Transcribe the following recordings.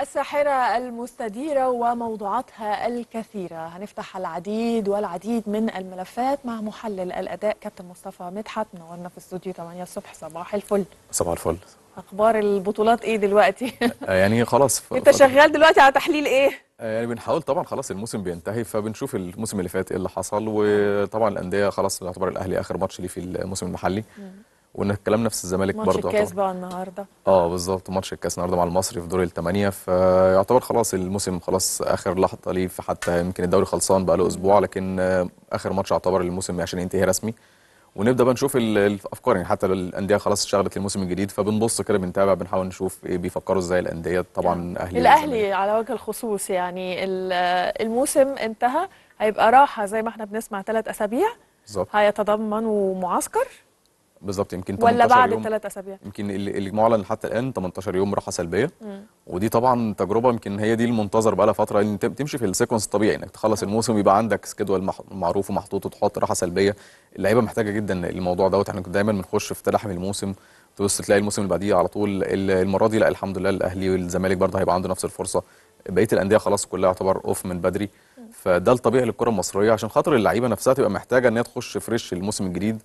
الساحرة المستديرة وموضوعاتها الكثيرة هنفتح العديد والعديد من الملفات مع محلل الأداء كابتن مصطفى مدحت منورنا في استوديو 8 الصبح صباح الفل صباح الفل أخبار البطولات إيه دلوقتي؟ آه، يعني خلاص ف... أنت شغال دلوقتي على تحليل إيه؟ آه، يعني بنحاول طبعا خلاص الموسم بينتهي فبنشوف الموسم اللي فات ايه اللي حصل وطبعا الانديه خلاص يعتبر الاهلي اخر ماتش ليه في الموسم المحلي وان الكلام نفس الزمالك برضه ماتش الكاس بقى النهارده اه بالظبط ماتش الكاس النهارده مع المصري في دور الثمانيه فيعتبر خلاص الموسم خلاص اخر لحظه ليه حتى يمكن الدوري خلصان بقى له اسبوع لكن آه، اخر ماتش يعتبر الموسم عشان ينتهي رسمي ونبدا بقى نشوف الافكار يعني حتى الانديه خلاص اشتغلت الموسم الجديد فبنبص كده بنتابع بنحاول نشوف ايه بيفكروا ازاي الانديه طبعا آه، اهلي الاهلي على وجه الخصوص يعني آه، الموسم انتهى هيبقى راحه زي ما احنا بنسمع ثلاث اسابيع بالظبط هيتضمنوا معسكر بالظبط يمكن ولا بعد ثلاث اسابيع يمكن اللي معلن حتى الان 18 يوم راحه سلبيه مم. ودي طبعا تجربه يمكن هي دي المنتظر بقى لها فتره ان تمشي في السيكونس الطبيعي انك تخلص الموسم يبقى عندك سكيدول معروف ومحطوط وتحط راحه سلبيه اللعيبه محتاجه جدا الموضوع دوت احنا كنا دايما بنخش في تلاحم الموسم تبص تلاقي الموسم اللي بعديه على طول المره دي لا الحمد لله الاهلي والزمالك برضه هيبقى عنده نفس الفرصه بقيه الانديه خلاص كلها يعتبر اوف من بدري فده الطبيعي للكره المصريه عشان خاطر اللعيبه نفسها تبقى محتاجه ان هي تخش فريش الموسم الجديد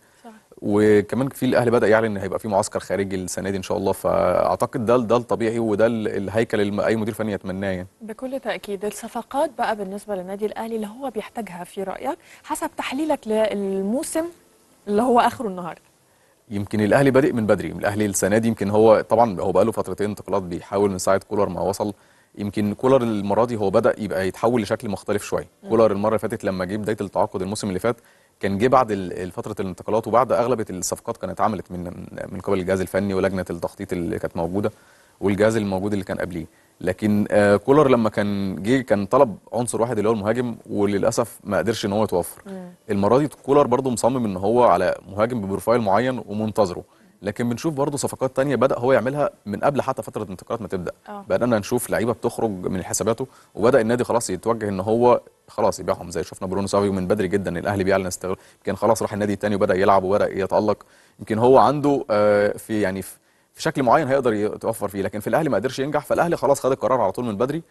وكمان في الاهلي بدا يعلن ان هيبقى في معسكر خارجي السنه دي ان شاء الله فاعتقد ده ده الطبيعي وده الهيكل اللي اي مدير فني يتمناه يعني. بكل تاكيد الصفقات بقى بالنسبه للنادي الاهلي اللي هو بيحتاجها في رايك حسب تحليلك للموسم اللي هو اخره النهارده. يمكن الاهلي بادئ من بدري الاهلي السنه دي يمكن هو طبعا هو بقى له فترتين انتقالات بيحاول من ساعه كولر ما وصل يمكن كولر المره دي هو بدا يبقى يتحول لشكل مختلف شويه كولر المره اللي فاتت لما جه بدايه التعاقد الموسم اللي فات كان جه بعد فتره الانتقالات وبعد اغلب الصفقات كانت اتعملت من من قبل الجهاز الفني ولجنه التخطيط اللي كانت موجوده والجهاز الموجود اللي كان قبليه لكن آه، كولر لما كان جه كان طلب عنصر واحد اللي هو المهاجم وللاسف ما قدرش ان هو يتوفر المره دي كولر برده مصمم ان هو على مهاجم ببروفايل معين ومنتظره لكن بنشوف برضه صفقات تانية بدا هو يعملها من قبل حتى فتره الانتقالات ما تبدا اه. بدانا نشوف لعيبه بتخرج من حساباته وبدا النادي خلاص يتوجه ان هو خلاص يبيعهم زي شفنا برونو سافيو من بدري جدا الاهلي بيعلن استغلال يمكن خلاص راح النادي التاني وبدا يلعب وبدا يتالق يمكن هو عنده آه، في يعني في في شكل معين هيقدر يتوفر فيه لكن في الاهلي ما قدرش ينجح فالاهلي خلاص خد القرار على طول من بدري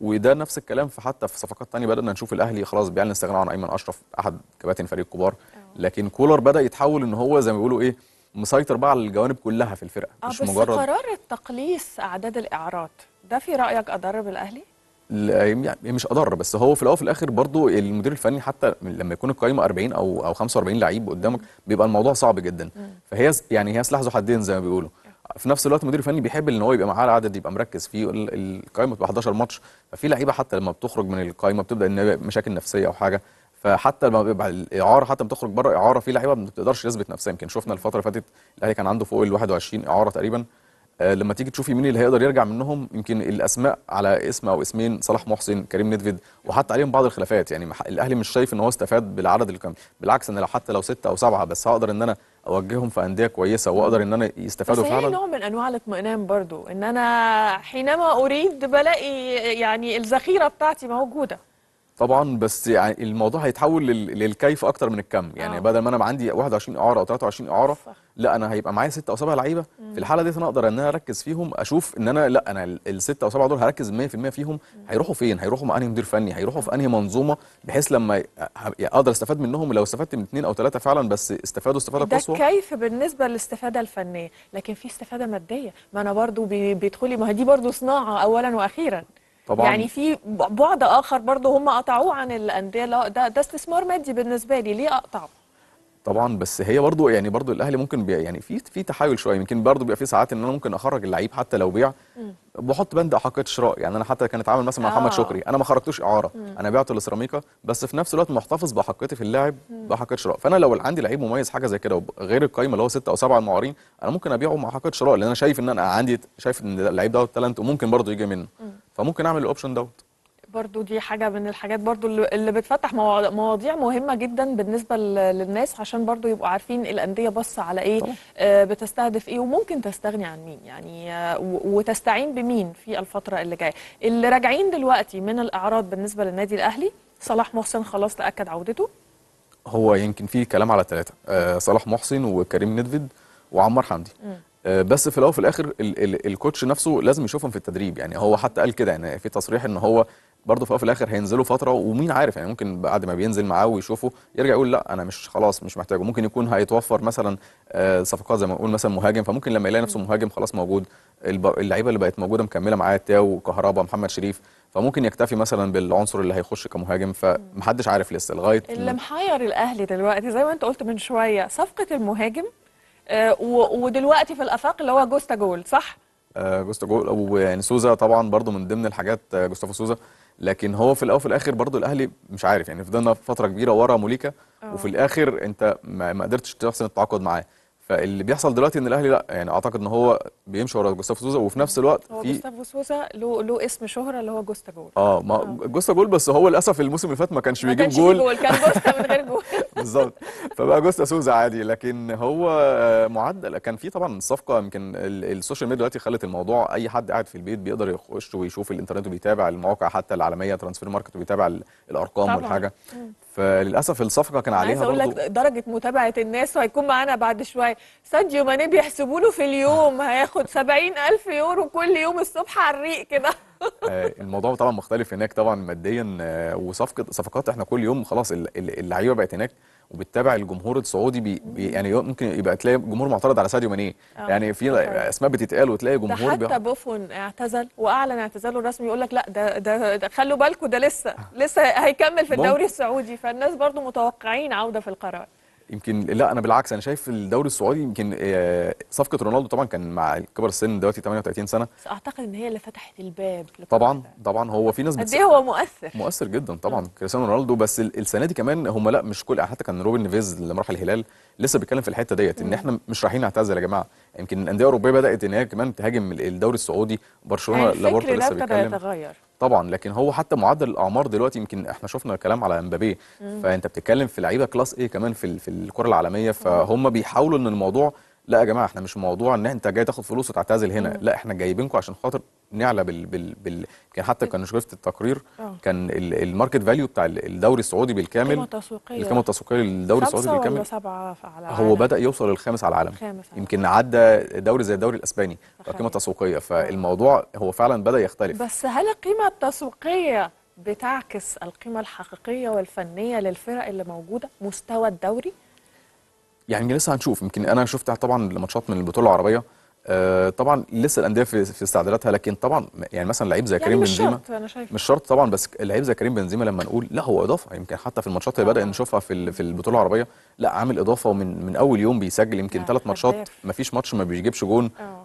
وده نفس الكلام في حتى في صفقات تانية بدأنا نشوف الاهلي خلاص بيعلن استغناء عن ايمن اشرف احد كباتن فريق كبار اه. لكن كولر بدا يتحول ان هو زي ما بيقولوا ايه مسيطر بقى على الجوانب كلها في الفرقه آه، مش بس مجرد قرار التقليص اعداد الاعارات ده في رايك اضر بالاهلي؟ يعني مش اضر بس هو في الاول وفي الاخر برضو المدير الفني حتى لما يكون القائمه 40 او او 45 لعيب قدامك بيبقى الموضوع صعب جدا فهي يعني هي سلاح ذو حدين زي ما بيقولوا في نفس الوقت المدير الفني بيحب ان هو يبقى معاه العدد يبقى مركز فيه القائمه تبقى 11 ماتش ففي لعيبه حتى لما بتخرج من القائمه بتبدا ان مشاكل نفسيه او حاجه فحتى لما بيبقى الاعاره حتى بتخرج بره اعاره في لعيبه ما بتقدرش تثبت نفسها يمكن شفنا الفتره اللي فاتت الاهلي كان عنده فوق ال 21 اعاره تقريبا آه لما تيجي تشوفي مين اللي هيقدر يرجع منهم يمكن الاسماء على اسم او اسمين صلاح محسن كريم ندفيد وحتى عليهم بعض الخلافات يعني الاهلي مش شايف ان هو استفاد بالعدد اللي كان بالعكس انا لو حتى لو سته او سبعه بس هقدر ان انا اوجههم في انديه كويسه واقدر ان انا يستفادوا فعلا بس نوع من انواع الاطمئنان برضو ان انا حينما اريد بلاقي يعني الذخيره بتاعتي موجوده طبعا بس يعني الموضوع هيتحول للكيف اكتر من الكم يعني أوه. بدل ما انا عندي 21 اعاره او 23 اعاره لا انا هيبقى معايا ست او سبعة لعيبه في الحاله دي انا اقدر ان انا اركز فيهم اشوف ان انا لا انا الست او سبعه دول هركز 100% فيهم هيروحوا فين هيروحوا مع انهي مدير فني هيروحوا في آه. انهي منظومه بحيث لما آه، يعني اقدر استفاد منهم لو استفدت من اثنين او ثلاثه فعلا بس استفادوا استفاده قصوى ده كيف بالنسبه للاستفاده الفنيه لكن في استفاده ماديه ما انا برضو بيدخلي ما هي دي برضو صناعه اولا واخيرا طبعا يعني في بعد اخر برضه هم قطعوه عن الانديه ده ده استثمار مادي بالنسبه لي ليه اقطعه طبعا بس هي برضو يعني برضو الاهلي ممكن بي يعني في في تحايل شويه يمكن برضو بيبقى في ساعات ان انا ممكن اخرج اللعيب حتى لو بيع بحط بند احقيه شراء يعني انا حتى كان اتعامل مثلا مع محمد آه. شكري انا ما خرجتوش اعاره مم. انا بعته لسيراميكا بس في نفس الوقت محتفظ باحقيتي في اللاعب باحقيه شراء فانا لو عندي لعيب مميز حاجه زي كده غير القايمه اللي هو سته او سبعه المعارين انا ممكن ابيعه مع حقيقه شراء لان انا شايف ان انا عندي شايف ان اللعيب دوت تالنت وممكن برضو يجي منه مم. فممكن اعمل الاوبشن دوت برضو دي حاجة من الحاجات برضو اللي بتفتح مواضيع مهمة جدا بالنسبة للناس عشان برضو يبقوا عارفين الأندية بص على إيه آه بتستهدف إيه وممكن تستغني عن مين يعني آه وتستعين بمين في الفترة اللي جاية اللي راجعين دلوقتي من الأعراض بالنسبة للنادي الأهلي صلاح محسن خلاص تأكد عودته هو يمكن في كلام على ثلاثة آه صلاح محسن وكريم ندفد وعمار حمدي م. آه، بس في الاول وفي الاخر الكوتش نفسه لازم يشوفهم في التدريب يعني هو حتى قال كده يعني في تصريح ان هو برضه في الاخر هينزلوا فتره ومين عارف يعني ممكن بعد ما بينزل معاه ويشوفه يرجع يقول لا انا مش خلاص مش محتاجه ممكن يكون هيتوفر مثلا آه، صفقات زي ما نقول مثلا مهاجم فممكن لما يلاقي نفسه مهاجم خلاص موجود اللعيبه اللي بقت موجوده مكمله معاه تاو كهربا محمد شريف فممكن يكتفي مثلا بالعنصر اللي هيخش كمهاجم فمحدش عارف لسه لغايه اللي محير الاهلي دلوقتي زي ما انت قلت من شويه صفقه المهاجم آه، ودلوقتي في الافاق اللي هو جوستا جول صح؟ آه، جوستا جول ويعني سوزا طبعا برضو من ضمن الحاجات جوستافو سوزا لكن هو في الاول وفي الاخر برضه الاهلي مش عارف يعني فضلنا فتره كبيره ورا موليكا آه. وفي الاخر انت ما قدرتش تحسن التعاقد معاه فاللي بيحصل دلوقتي ان الاهلي لا يعني اعتقد ان هو بيمشي ورا جوستافو سوزا وفي نفس الوقت هو في جوستافو سوزا له له اسم شهره اللي هو جوستا جول اه ما آه. جوستا جول بس هو للاسف الموسم اللي فات ما كانش بيجيب جول جول كان جوستا من غير جول بالظبط فبقى جوستا سوزا عادي لكن هو معدل كان في طبعا صفقه يمكن السوشيال ميديا دلوقتي خلت الموضوع اي حد قاعد في البيت بيقدر يخش ويشوف الانترنت وبيتابع المواقع حتى العالميه ترانسفير ماركت وبيتابع الارقام طبعا. والحاجه فللاسف الصفقه كان عليها عايز اقول لك درجه متابعه الناس وهيكون معانا بعد شويه ساديو ماني بيحسبوا له في اليوم هياخد 70000 يورو كل يوم الصبح على الريق كده آه، الموضوع طبعا مختلف هناك طبعا ماديا آه، وصفقه صفقات احنا كل يوم خلاص اللعيبه بقت هناك وبتتابع الجمهور السعودي بي بي يعني ممكن يبقى تلاقي جمهور معترض على ساديو ماني آه، يعني في اسماء بتتقال وتلاقي جمهور ده حتى بوفون اعتزل واعلن اعتزاله الرسمي يقول لك لا ده ده, ده خلوا بالكم ده لسه لسه هيكمل في الدوري السعودي فالناس برضو متوقعين عوده في القرار يمكن لا انا بالعكس انا شايف الدوري السعودي يمكن آه، صفقه رونالدو طبعا كان مع كبر السن دلوقتي 38 سنه بس اعتقد ان هي اللي فتحت الباب طبعا طبعا هو في ناس قد ايه هو مؤثر مؤثر جدا طبعا كريستيانو رونالدو بس السنه دي كمان هم لا مش كل حتى كان روبن نيفيز لما راح الهلال لسه بيتكلم في الحته ديت ان احنا مش رايحين نعتزل يا جماعه يمكن الانديه الاوروبيه بدات ان هي كمان تهاجم الدوري السعودي برشلونه لابورتو لسه بيتكلم يتغير طبعا لكن هو حتى معدل الاعمار دلوقتي يمكن احنا شفنا الكلام على امبابي فانت بتتكلم في لعيبه كلاس ايه كمان في في الكره العالميه فهم بيحاولوا ان الموضوع لا يا جماعه احنا مش موضوع ان انت جاي تاخد فلوس وتعتزل هنا لا احنا جايبينكم عشان خاطر نعلى بال بال, بال... كان حتى كان شفت التقرير أوه. كان الماركت فاليو بتاع الدوري السعودي بالكامل القيمه التسويقيه القيمه التسويقيه للدوري السعودي بالكامل سبعة على هو بدا يوصل للخامس على العالم خامس يمكن عدى دوري زي الدوري الاسباني القيمه التسويقيه آه. فالموضوع هو فعلا بدا يختلف بس هل القيمه التسويقيه بتعكس القيمه الحقيقيه والفنيه للفرق اللي موجوده مستوى الدوري يعني لسه هنشوف يمكن انا شفت طبعا ماتشات من البطوله العربيه آه طبعا لسه الانديه في, في استعداداتها لكن طبعا يعني مثلا لعيب زي يعني كريم مش بنزيما شرط أنا شايف. مش شرط طبعا بس لعيب زي كريم بنزيما لما نقول لا هو اضافه يمكن حتى في الماتشات اللي بدأ آه. نشوفها في في البطوله العربيه لا عامل اضافه ومن من اول يوم بيسجل يمكن ثلاث ماتشات ما فيش ماتش ما بيجيبش جون آه.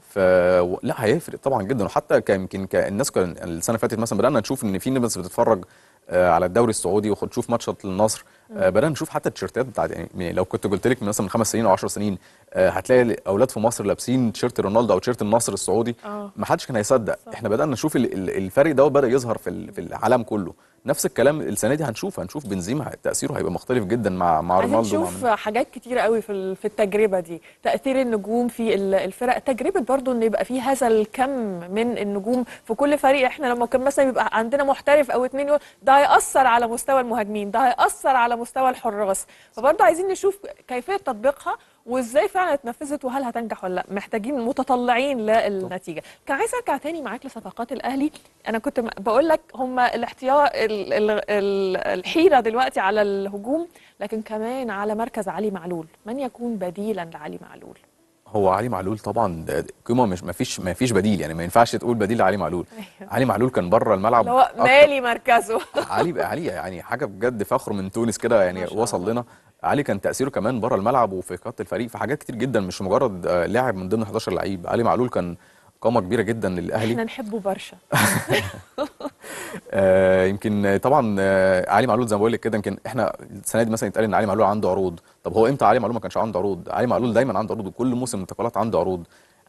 لا هيفرق طبعا جدا وحتى يمكن الناس السنه اللي فاتت مثلا بدانا نشوف ان في ناس بتتفرج آه، على الدوري السعودي وخد شوف ماتش النصر آه، بدانا نشوف حتى التيشيرتات بتاعت يعني لو كنت قلت لك مثلا من خمس سنين او 10 سنين آه، هتلاقي اولاد في مصر لابسين تيشيرت رونالدو او تيشيرت النصر السعودي ما حدش كان هيصدق احنا بدانا نشوف الفرق دوت بدا يظهر في العالم كله نفس الكلام السنه دي هنشوف هنشوف بنزيما تاثيره هيبقى مختلف جدا مع مع رونالدو هنشوف حاجات كتيره قوي في في التجربه دي تاثير النجوم في الفرق تجربه برضو ان يبقى في هذا الكم من النجوم في كل فريق احنا لما كان مثلا يبقى عندنا محترف او اثنين ده هياثر على مستوى المهاجمين ده هياثر على مستوى الحراس فبرضو عايزين نشوف كيفيه تطبيقها وازاي فعلا اتنفذت وهل هتنجح ولا لا محتاجين متطلعين للنتيجه كان عايز ارجع تاني معاك لصفقات الاهلي انا كنت بقول لك هم الاحتياط الحيره دلوقتي على الهجوم لكن كمان على مركز علي معلول من يكون بديلا لعلي معلول هو علي معلول طبعا قيمه مش ما فيش ما فيش بديل يعني ما ينفعش تقول بديل لعلي معلول أيوه. علي معلول كان بره الملعب هو مالي مركزه علي علي يعني حاجه بجد فخر من تونس كده يعني وصل لنا علي كان تاثيره كمان بره الملعب وفي قياده الفريق في حاجات كتير جدا مش مجرد آه، لاعب من ضمن 11 لعيب علي معلول كان قامه كبيره جدا للاهلي احنا نحبه برشا آه يمكن طبعا آه، علي معلول زي ما بقول لك كده يمكن احنا السنه دي مثلا يتقال ان علي معلول عنده عروض طب هو امتى علي معلول ما كانش عنده عروض علي معلول دايما عنده عروض وكل موسم انتقالات عنده عروض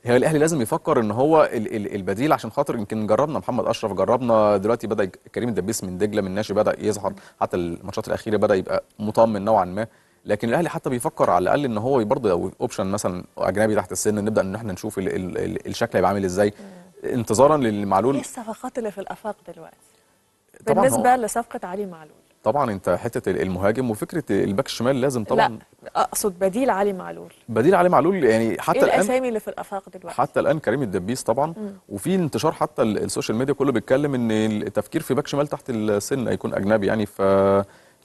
هي الاهلي لازم يفكر ان هو البديل عشان خاطر يمكن جربنا محمد اشرف جربنا دلوقتي بدا كريم الدبيس من دجله من ناشي بدا يظهر حتى الماتشات الاخيره بدا يبقى مطمن نوعا ما لكن الاهلي حتى بيفكر على الاقل ان هو برضه لو اوبشن مثلا اجنبي تحت السن نبدا ان احنا نشوف الـ الـ الـ الشكل هيبقى عامل ازاي انتظارا للمعلول ايه الصفقات اللي في الافاق دلوقتي بالنسبه لصفقه علي معلول طبعا انت حته المهاجم وفكره الباك الشمال لازم طبعا لا اقصد بديل علي معلول بديل علي معلول يعني حتى إيه الان الاسامي اللي في الافاق دلوقتي حتى الان كريم الدبيس طبعا مم. وفي انتشار حتى السوشيال ميديا كله بيتكلم ان التفكير في باك شمال تحت السن هيكون اجنبي يعني ف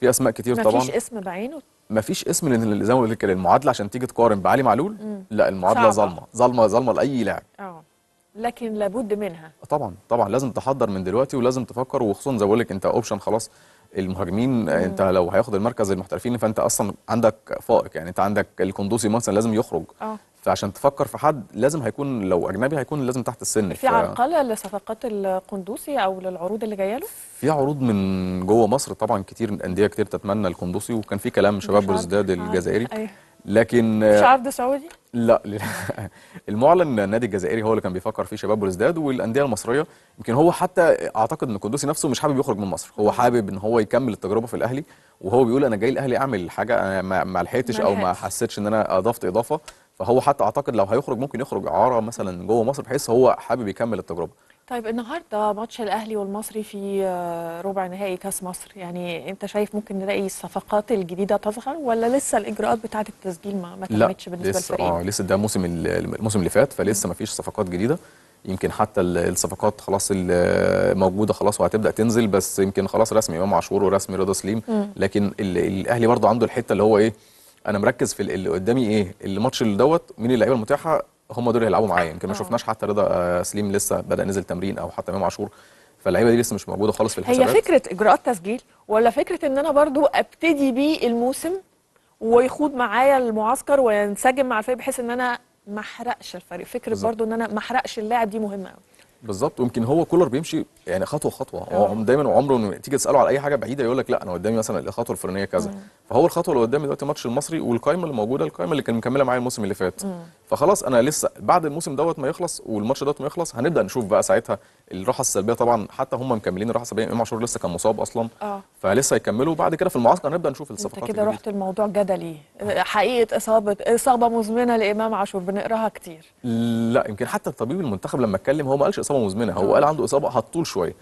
في اسماء كتير طبعا مفيش اسم بعينه مفيش اسم لان زي ما قلت لك المعادله عشان تيجي تقارن بعلي معلول مم. لا المعادله ظلمه ظلمه ظلمه لاي لاعب اه لكن لابد منها طبعا طبعا لازم تحضر من دلوقتي ولازم تفكر وخصوصا زي بقول لك انت اوبشن خلاص المهاجمين مم. انت لو هياخد المركز المحترفين فانت اصلا عندك فائق يعني انت عندك الكندوسي مثلا لازم يخرج أوه. فعشان تفكر في حد لازم هيكون لو اجنبي هيكون لازم تحت السن في ف... عرقله لصفقات القندوسي او للعروض اللي جايه له في عروض من جوه مصر طبعا كتير انديه كتير تتمنى القندوسي وكان في كلام شباب برزداد آه، الجزائري أيه. لكن مش عرض سعودي لا المعلن النادي الجزائري هو اللي كان بيفكر فيه شباب برزداد والانديه المصريه يمكن هو حتى اعتقد ان القندوسي نفسه مش حابب يخرج من مصر هو حابب ان هو يكمل التجربه في الاهلي وهو بيقول انا جاي الاهلي اعمل حاجه انا ما لحقتش او ما حسيتش ان انا اضفت اضافه فهو حتى اعتقد لو هيخرج ممكن يخرج اعاره مثلا جوه مصر بحيث هو حابب يكمل التجربه طيب النهارده ماتش الاهلي والمصري في آه، ربع نهائي كاس مصر يعني انت شايف ممكن نلاقي الصفقات الجديده تظهر ولا لسه الاجراءات بتاعه التسجيل ما تمتش بالنسبه لسه للفريق اه لسه ده موسم الموسم اللي فات فلسه ما فيش صفقات جديده يمكن حتى الصفقات خلاص آه، موجوده خلاص وهتبدا تنزل بس يمكن خلاص رسمي امام عاشور ورسمي رضا سليم لكن الاهلي برضه عنده الحته اللي هو ايه انا مركز في اللي قدامي ايه الماتش اللي دوت مين اللعيبه المتاحه هم دول اللي هيلعبوا معايا يمكن ما آه. شفناش حتى رضا آه، سليم لسه بدا نزل تمرين او حتى امام عاشور فاللعيبه دي لسه مش موجوده خالص في الحسابات هي فكره اجراءات تسجيل ولا فكره ان انا برضو ابتدي بيه الموسم ويخوض معايا المعسكر وينسجم مع الفريق بحيث ان انا ما احرقش الفريق فكره برضو ان انا ما احرقش اللاعب دي مهمه قوي بالظبط ويمكن هو كولر بيمشي يعني خطوه خطوه هو اه. دايما وعمره تيجي تساله على اي حاجه بعيده يقول لك لا انا قدامي مثلا الخطوه الفلانيه كذا مم. فهو الخطوه اللي قدامي دلوقتي ماتش المصري والقايمه اللي موجوده القايمه اللي كان مكمله معايا الموسم اللي فات مم. فخلاص انا لسه بعد الموسم دوت ما يخلص والماتش دوت ما يخلص هنبدا نشوف بقى ساعتها الراحه السلبيه طبعا حتى هم مكملين الراحه السلبيه امام عاشور لسه كان مصاب اصلا أوه. فلسه هيكملوا بعد كده في المعسكر هنبدا نشوف الصفقات انت كده رحت الموضوع جدلي حقيقه اصابه اصابه مزمنه لامام عاشور بنقراها كتير لا يمكن حتى طبيب المنتخب لما اتكلم هو ما قالش اصابه مزمنه هو آه. قال عنده اصابه هتطول شويه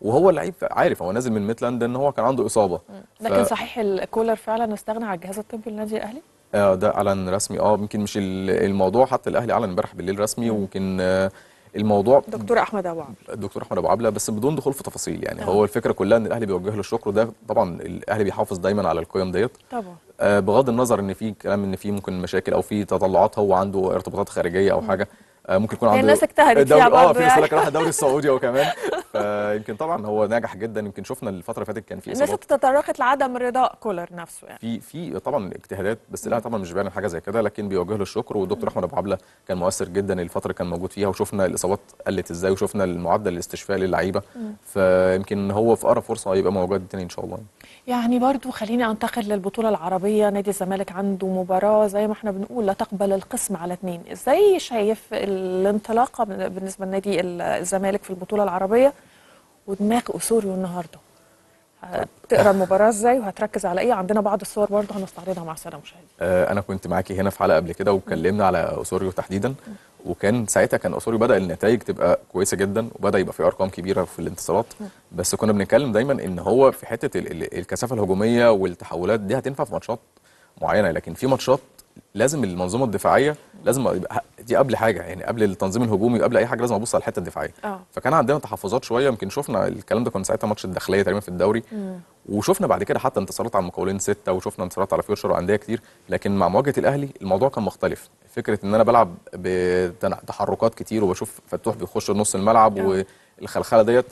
وهو اللعيب عارف هو نازل من ميتلاند ان هو كان عنده اصابه ف... لكن صحيح الكولر فعلا استغنى عن الجهاز الطبي للنادي الاهلي آه ده اعلن رسمي اه يمكن مش الموضوع حتى الاهلي اعلن امبارح بالليل رسمي ويمكن آه الموضوع دكتور احمد ابو عبله دكتور احمد ابو عبله بس بدون دخول في تفاصيل يعني أه. هو الفكره كلها ان الاهلي بيوجه له الشكر ده طبعا الاهلي بيحافظ دايما على القيم ديت طبعا آه بغض النظر ان في كلام ان في ممكن مشاكل او في تطلعات هو عنده ارتباطات خارجيه او حاجه آه، ممكن يكون يعني عنده الناس اجتهدت فيها اه في رساله يعني. راح الدوري السعودي هو كمان فيمكن طبعا هو ناجح جدا يمكن شفنا الفتره اللي فاتت كان في الناس تطرقت لعدم رضا كولر نفسه يعني في في طبعا اجتهادات بس لا طبعا مش بيعمل حاجه زي كده لكن بيوجه له الشكر والدكتور احمد ابو عبله كان مؤثر جدا الفتره اللي كان موجود فيها وشفنا الاصابات قلت ازاي وشفنا المعدل الاستشفاء للعيبه فيمكن هو في اقرب فرصه هيبقى موجود تاني ان شاء الله يعني برضو خليني انتقل للبطوله العربيه نادي الزمالك عنده مباراه زي ما احنا بنقول لا تقبل القسم على اثنين ازاي شايف الانطلاقه بالنسبه لنادي الزمالك في البطوله العربيه ودماغ اسوريو النهارده هتقرا المباراه ازاي وهتركز على ايه عندنا بعض الصور برضه هنستعرضها مع الساده المشاهدين آه، انا كنت معاكي هنا في حلقه قبل كده واتكلمنا على اسوريو تحديدا وكان ساعتها كان اسوري بدا النتائج تبقى كويسه جدا وبدا يبقى في ارقام كبيره في الانتصارات بس كنا بنتكلم دايما ان هو في حته الكثافه الهجوميه والتحولات دي هتنفع في ماتشات معينه لكن في ماتشات لازم المنظومه الدفاعيه لازم يبقى دي قبل حاجه يعني قبل التنظيم الهجومي وقبل اي حاجه لازم ابص على الحته الدفاعيه أوه. فكان عندنا تحفظات شويه يمكن شفنا الكلام ده كان ساعتها ماتش الداخليه تقريبا في الدوري مم. وشفنا بعد كده حتى انتصارات على المقاولين سته وشفنا انتصارات على فيوتشر وانديه كتير لكن مع مواجهه الاهلي الموضوع كان مختلف فكره ان انا بلعب بتحركات كتير وبشوف فتوح بيخش نص الملعب أوه. والخلخله ديت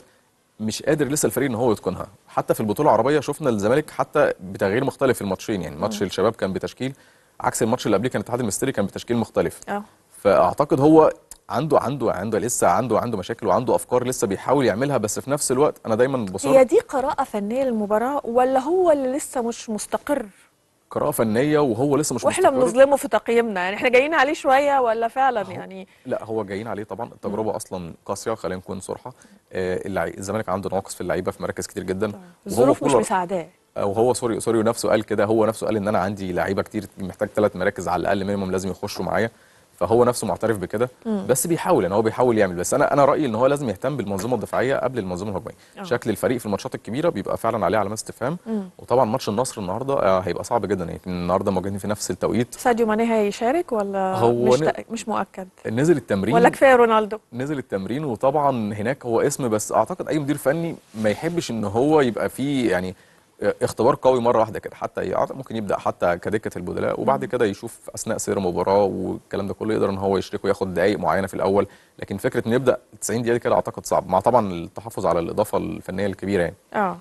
مش قادر لسه الفريق ان هو يتقنها حتى في البطوله العربيه شفنا الزمالك حتى بتغيير مختلف في الماتشين يعني ماتش الشباب كان بتشكيل عكس الماتش اللي قبليه كان اتحاد المستري كان بتشكيل مختلف اه فاعتقد هو عنده عنده عنده لسه عنده عنده مشاكل وعنده افكار لسه بيحاول يعملها بس في نفس الوقت انا دايما بصر هي دي قراءه فنيه للمباراه ولا هو اللي لسه مش مستقر قراءه فنيه وهو لسه مش واحنا بنظلمه في تقييمنا يعني احنا جايين عليه شويه ولا فعلا هو يعني لا هو جايين عليه طبعا التجربه م. اصلا قاسيه خلينا نكون صراحه آه الزمالك عنده نواقص في اللعيبه في مراكز كتير جدا الظروف مش مساعداه او هو سوري سوري نفسه قال كده هو نفسه قال ان انا عندي لعيبه كتير محتاج ثلاث مراكز على الاقل مينيمم لازم يخشوا معايا فهو نفسه معترف بكده بس بيحاول ان يعني، هو بيحاول يعمل بس انا انا رايي ان هو لازم يهتم بالمنظومه الدفاعيه قبل المنظومه الهجوميه آه. شكل الفريق في الماتشات الكبيره بيبقى فعلا عليه علامات استفهام وطبعا ماتش النصر النهارده آه، هيبقى صعب جدا يعني النهارده مواجهين في نفس التوقيت ساديو ماني هيشارك ولا هو مش, ن... مش مؤكد نزل التمرين ولا كفايه رونالدو نزل التمرين وطبعا هناك هو اسم بس اعتقد اي مدير فني ما يحبش ان هو يبقى فيه يعني اختبار قوي مره واحده كده حتى ممكن يبدا حتى كدكه البدلاء وبعد كده يشوف اثناء سير مباراه والكلام ده كله يقدر ان هو يشركه وياخد دقائق معينه في الاول لكن فكره ان يبدا 90 دقيقه كده اعتقد صعب مع طبعا التحفظ على الاضافه الفنيه الكبيره يعني آه.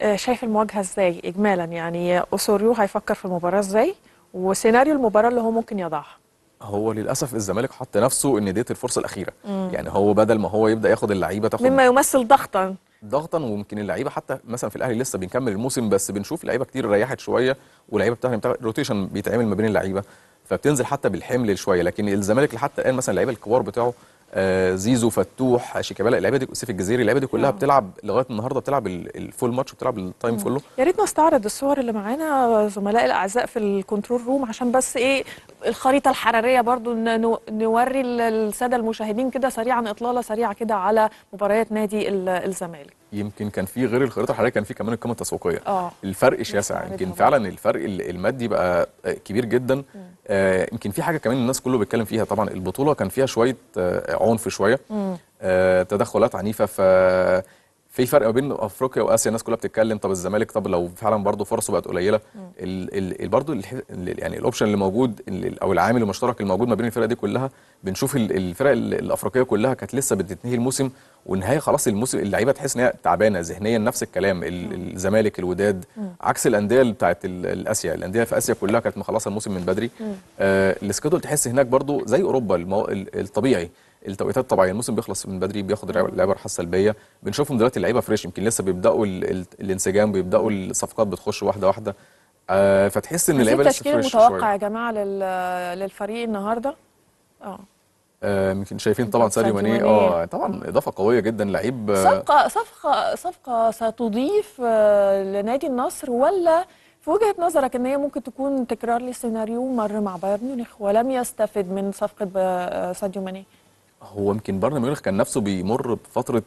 اه شايف المواجهه ازاي اجمالا يعني اوسوريو هيفكر في المباراه ازاي وسيناريو المباراه اللي هو ممكن يضعها هو للاسف الزمالك حط نفسه ان ديت الفرصه الاخيره مم. يعني هو بدل ما هو يبدا ياخد اللعيبه تاخد مما يمثل ضغطا ضغطا ويمكن اللعيبه حتى مثلا في الاهلي لسه بنكمل الموسم بس بنشوف لعيبه كتير ريحت شويه ولعيبه بتعمل روتيشن بيتعمل ما بين اللعيبه فبتنزل حتى بالحمل شويه لكن الزمالك لحتى الان مثلا اللعيبه الكبار بتاعه آه، زيزو فتوح شيكابالا اللعيبه دي سيف الجزيري اللعيبه دي كلها آه. بتلعب لغايه النهارده بتلعب الفول ماتش وبتلعب التايم كله يا ريت نستعرض الصور اللي معانا زملاء الاعزاء في الكنترول روم عشان بس ايه الخريطه الحراريه برضو نوري الساده المشاهدين كده سريعا اطلاله سريعه كده على مباريات نادي الزمالك يمكن كان في غير الخريطه الحراريه كان في كمان القيمه التسويقيه آه. الفرق شاسع يمكن فعلا الفرق المادي بقى كبير جدا آه يمكن في حاجه كمان الناس كله بيتكلم فيها طبعا البطوله كان فيها شويه آه عنف شويه آه تدخلات عنيفه ف في فرق ما بين افريقيا واسيا الناس كلها بتتكلم طب الزمالك طب لو فعلا برضه فرصه بقت قليله ال ال برضه يعني الاوبشن اللي موجود او العامل المشترك الموجود ما بين الفرق دي كلها بنشوف الفرق الافريقيه كلها كانت لسه بتنتهي الموسم والنهايه خلاص الموسم اللعيبه تحس ان هي تعبانه ذهنيا نفس الكلام الزمالك الوداد عكس الانديه بتاعت الاسيا الانديه في اسيا كلها كانت مخلصه الموسم من بدري آه السكادول تحس هناك برضه زي اوروبا الطبيعي التوقيتات الطبيعيه الموسم بيخلص من بدري بياخد اللعيبه الراحه السلبيه بنشوفهم دلوقتي اللعيبه فريش يمكن لسه بيبداوا الانسجام بيبداوا الصفقات بتخش واحده واحده آه فتحس ان اللعيبه لسه فريش متوقع يا جماعه للفريق النهارده آه. اه يمكن شايفين طبعا ساديو ماني اه طبعا اضافه قويه جدا لعيب آه، صفقه صفقه صفقه ستضيف آه، لنادي النصر ولا في وجهه نظرك ان هي ممكن تكون تكرار لسيناريو مر مع بايرن ميونخ ولم يستفد من صفقه ساديو ماني هو يمكن بايرن ميونخ كان نفسه بيمر بفتره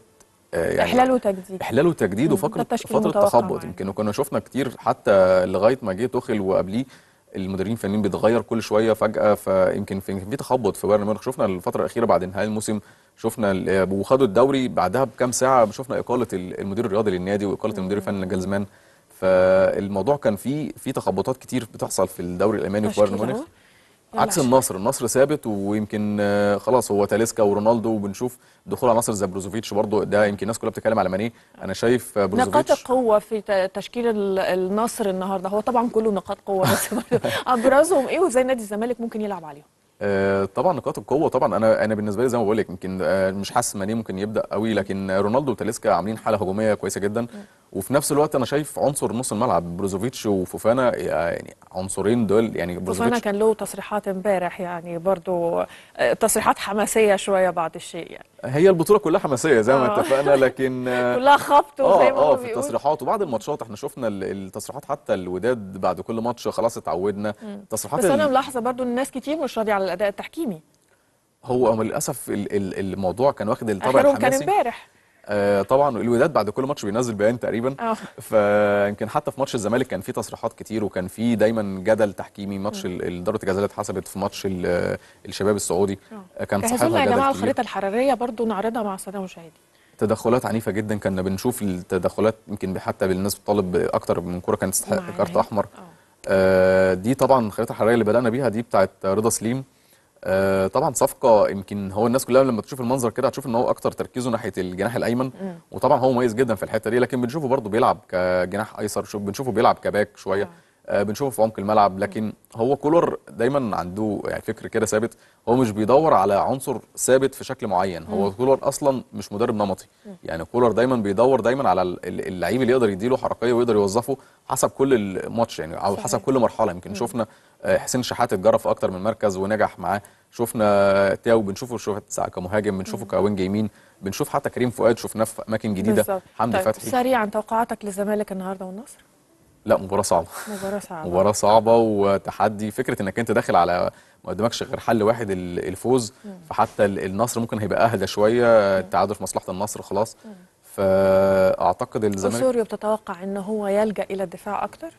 آه، يعني احلال وتجديد احلال وتجديد وفتره فتره تخبط يمكن وكنا شفنا كتير حتى لغايه ما جه توخل وقبليه المدربين الفنيين بيتغير كل شويه فجاه فيمكن في تخبط في بايرن ميونخ شفنا الفتره الاخيره بعد انهاء الموسم شفنا وخدوا الدوري بعدها بكام ساعه شفنا اقاله المدير الرياضي للنادي واقاله المدير الفني لجلزمان فالموضوع كان فيه في تخبطات كتير بتحصل في الدوري الالماني في بايرن ميونخ عكس النصر النصر ثابت ويمكن آه، خلاص هو تاليسكا ورونالدو وبنشوف دخول عناصر زي بروزوفيتش برضه ده يمكن الناس كلها بتتكلم على ماني انا شايف بروزوفيتش نقاط القوه في تشكيل النصر النهارده هو طبعا كله نقاط قوه بس ابرزهم ايه وازاي نادي الزمالك ممكن يلعب عليهم آه، طبعا نقاط القوه طبعا انا انا بالنسبه لي زي ما بقول لك يمكن آه، مش حاسس ماني ممكن يبدا قوي لكن رونالدو وتاليسكا عاملين حاله هجوميه كويسه جدا وفي نفس الوقت انا شايف عنصر نص الملعب بروزوفيتش وفوفانا يعني عنصرين دول يعني بروزوفيتش فوفانا كان له تصريحات امبارح يعني برضو آه، تصريحات حماسيه شويه بعض الشيء يعني هي البطوله كلها حماسيه زي ما آه. اتفقنا لكن آه، كلها خبط وزي ما اه في التصريحات وبعض الماتشات احنا شفنا التصريحات حتى الوداد بعد كل ماتش خلاص اتعودنا تصريحات بس انا ملاحظه برضو ان الناس كتير مش راضيه على الاداء التحكيمي هو للاسف الموضوع كان واخد الطابع الحماسي كان امبارح آه، طبعا الوداد بعد كل ماتش بينزل بيان تقريبا أوه. فيمكن حتى في ماتش الزمالك كان في تصريحات كتير وكان في دايما جدل تحكيمي ماتش ضربه الجزاء اللي اتحسبت في ماتش الشباب السعودي أوه. آه، كان صحيح جدل يا جماعه الخريطه الحراريه برضو نعرضها مع الساده المشاهدين تدخلات عنيفه جدا كنا بنشوف التدخلات يمكن حتى بالناس بتطالب اكتر من كره كانت تستحق كارت احمر أوه. آه دي طبعا الخريطه الحراريه اللي بدانا بيها دي بتاعت رضا سليم آه طبعا صفقه يمكن هو الناس كلها لما تشوف المنظر كده هتشوف ان هو اكتر تركيزه ناحيه الجناح الايمن م. وطبعا هو مميز جدا في الحته دي لكن بنشوفه برضه بيلعب كجناح ايسر شوف بنشوفه بيلعب كباك شويه آه. آه، بنشوفه في عمق الملعب لكن هو كولر دايما عنده يعني فكر كده ثابت هو مش بيدور على عنصر ثابت في شكل معين هو كولر اصلا مش مدرب نمطي يعني كولر دايما بيدور دايما على اللعيب اللي يقدر يديله حركيه ويقدر يوظفه حسب كل الماتش يعني او حسب كل مرحله يمكن شفنا آه، حسين شحات اتجرى في اكتر من مركز ونجح معاه شفنا تاو بنشوفه شوف كمهاجم بنشوفه كوينج يمين بنشوف حتى كريم فؤاد شفناه في اماكن جديده حمدي طيب، فتحي سريعا توقعاتك للزمالك النهارده والنصر لا مباراه صعبه مباراه صعبه مباراه صعبه وتحدي فكره انك انت داخل على ما قدامكش غير حل واحد الفوز مم. فحتى النصر ممكن هيبقى اهدى شويه التعادل في مصلحه النصر خلاص مم. فاعتقد الزمالك سوريا بتتوقع ان هو يلجا الى الدفاع اكتر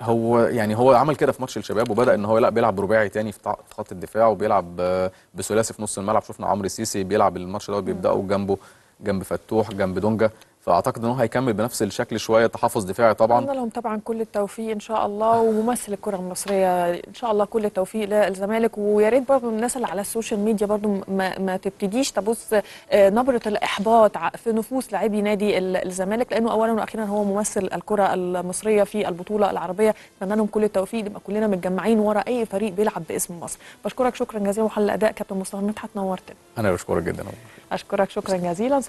هو يعني هو عمل كده في ماتش الشباب وبدا ان هو لا بيلعب برباعي تاني في خط الدفاع وبيلعب آه، بثلاثي في نص الملعب شفنا عمرو السيسي بيلعب الماتش دوت بيبداوا جنبه جنب فتوح جنب دونجا فاعتقد انه هيكمل بنفس الشكل شويه تحفظ دفاعي طبعا اتمنى لهم طبعا كل التوفيق ان شاء الله وممثل الكره المصريه ان شاء الله كل التوفيق للزمالك ويا ريت برضه الناس اللي على السوشيال ميديا برضه ما, ما تبتديش تبص آه، نبره الاحباط في نفوس لاعبي نادي الزمالك لانه اولا واخيرا هو ممثل الكره المصريه في البطوله العربيه اتمنى لهم كل التوفيق نبقى كلنا متجمعين ورا اي فريق بيلعب باسم مصر بشكرك شكرا جزيلا وحل الاداء كابتن مصطفى مدحت نورتنا انا بشكرك جدا اشكرك شكرا جزيلا